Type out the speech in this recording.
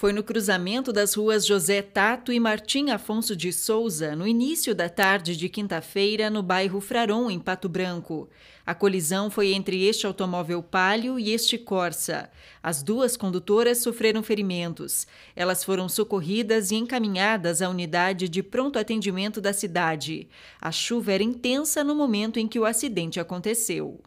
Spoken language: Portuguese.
Foi no cruzamento das ruas José Tato e Martim Afonso de Souza, no início da tarde de quinta-feira, no bairro Fraron, em Pato Branco. A colisão foi entre este automóvel Palio e este Corsa. As duas condutoras sofreram ferimentos. Elas foram socorridas e encaminhadas à unidade de pronto atendimento da cidade. A chuva era intensa no momento em que o acidente aconteceu.